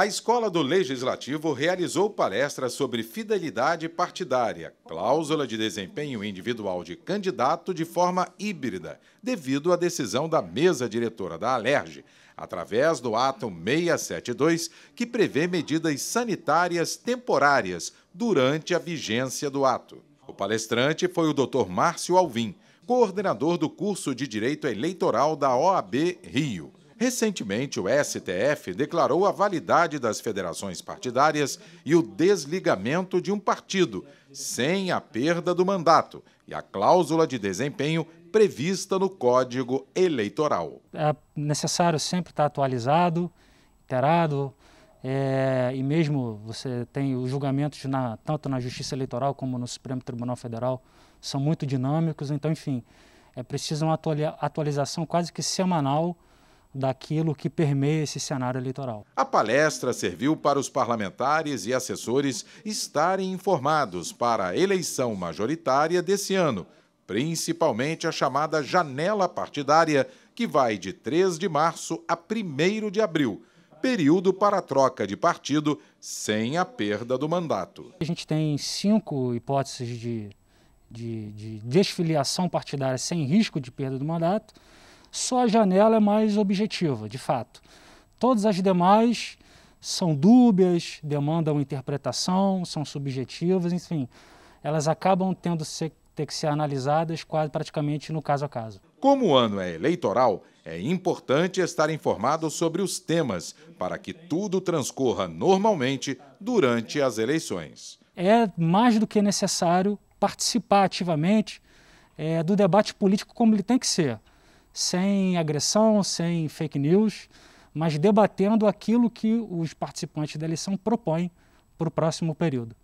A Escola do Legislativo realizou palestras sobre fidelidade partidária, cláusula de desempenho individual de candidato de forma híbrida, devido à decisão da mesa diretora da Alerj, através do ato 672, que prevê medidas sanitárias temporárias durante a vigência do ato. O palestrante foi o Dr. Márcio Alvim, coordenador do curso de Direito Eleitoral da OAB Rio. Recentemente, o STF declarou a validade das federações partidárias e o desligamento de um partido, sem a perda do mandato e a cláusula de desempenho prevista no Código Eleitoral. É necessário sempre estar atualizado, iterado, é, e mesmo você tem os julgamentos na, tanto na Justiça Eleitoral como no Supremo Tribunal Federal são muito dinâmicos, então, enfim, é preciso uma atualização quase que semanal daquilo que permeia esse cenário eleitoral. A palestra serviu para os parlamentares e assessores estarem informados para a eleição majoritária desse ano, principalmente a chamada janela partidária, que vai de 3 de março a 1 de abril. Período para a troca de partido sem a perda do mandato. A gente tem cinco hipóteses de, de, de desfiliação partidária sem risco de perda do mandato. Só a janela é mais objetiva, de fato. Todas as demais são dúbias, demandam interpretação, são subjetivas, enfim, elas acabam tendo ser, ter que ser analisadas quase praticamente no caso a caso. Como o ano é eleitoral, é importante estar informado sobre os temas para que tudo transcorra normalmente durante as eleições. É mais do que necessário participar ativamente é, do debate político como ele tem que ser sem agressão, sem fake news, mas debatendo aquilo que os participantes da eleição propõem para o próximo período.